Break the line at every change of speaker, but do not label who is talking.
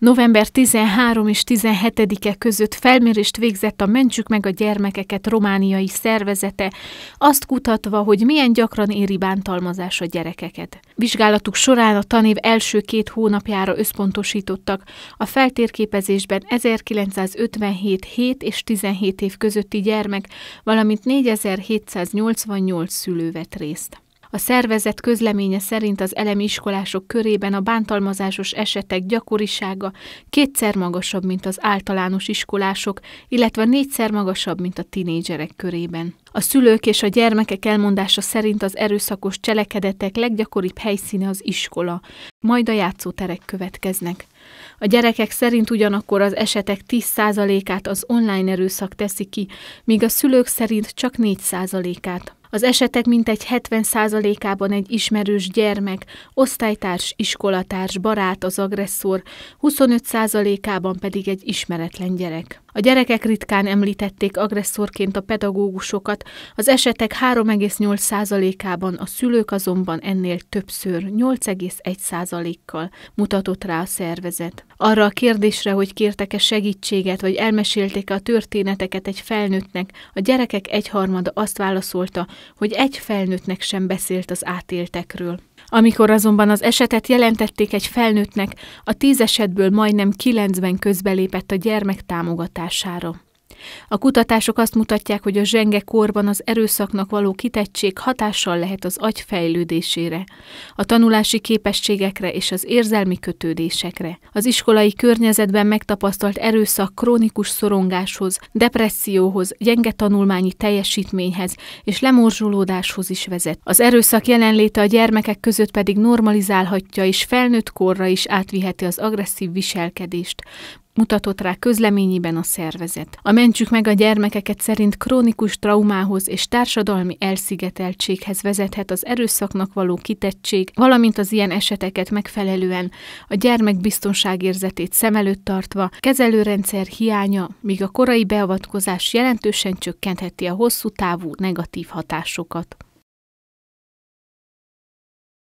November 13 és 17-e között felmérést végzett a Mentsük meg a gyermekeket romániai szervezete, azt kutatva, hogy milyen gyakran éri bántalmazás a gyerekeket. Vizsgálatuk során a tanév első két hónapjára összpontosítottak. A feltérképezésben 1957 7 és 17 év közötti gyermek, valamint 4788 szülő vett részt. A szervezet közleménye szerint az elemi iskolások körében a bántalmazásos esetek gyakorisága kétszer magasabb, mint az általános iskolások, illetve négyszer magasabb, mint a tinédzserek körében. A szülők és a gyermekek elmondása szerint az erőszakos cselekedetek leggyakoribb helyszíne az iskola, majd a játszóterek következnek. A gyerekek szerint ugyanakkor az esetek 10%-át az online erőszak teszi ki, míg a szülők szerint csak 4%-át. Az esetek mintegy 70%-ában egy ismerős gyermek, osztálytárs, iskolatárs, barát az agresszor, 25%-ában pedig egy ismeretlen gyerek. A gyerekek ritkán említették agresszorként a pedagógusokat, az esetek 3,8%-ában, a szülők azonban ennél többször 8,1%-kal mutatott rá a szervezet. Arra a kérdésre, hogy kértek-e segítséget, vagy elmesélték -e a történeteket egy felnőttnek, a gyerekek egyharmada azt válaszolta, hogy egy felnőttnek sem beszélt az átéltekről. Amikor azonban az esetet jelentették egy felnőttnek, a tíz esetből majdnem kilencben közbelépett a gyermek támogatására. A kutatások azt mutatják, hogy a zsenge korban az erőszaknak való kitettség hatással lehet az agy fejlődésére, a tanulási képességekre és az érzelmi kötődésekre. Az iskolai környezetben megtapasztalt erőszak krónikus szorongáshoz, depresszióhoz, gyenge tanulmányi teljesítményhez és lemorzsolódáshoz is vezet. Az erőszak jelenléte a gyermekek között pedig normalizálhatja és felnőtt korra is átviheti az agresszív viselkedést, mutatott rá közleményében a szervezet. A Mentsük meg a gyermekeket szerint krónikus traumához és társadalmi elszigeteltséghez vezethet az erőszaknak való kitettség, valamint az ilyen eseteket megfelelően a gyermek biztonságérzetét szem előtt tartva, kezelőrendszer hiánya, míg a korai beavatkozás jelentősen csökkentheti a hosszú távú negatív hatásokat.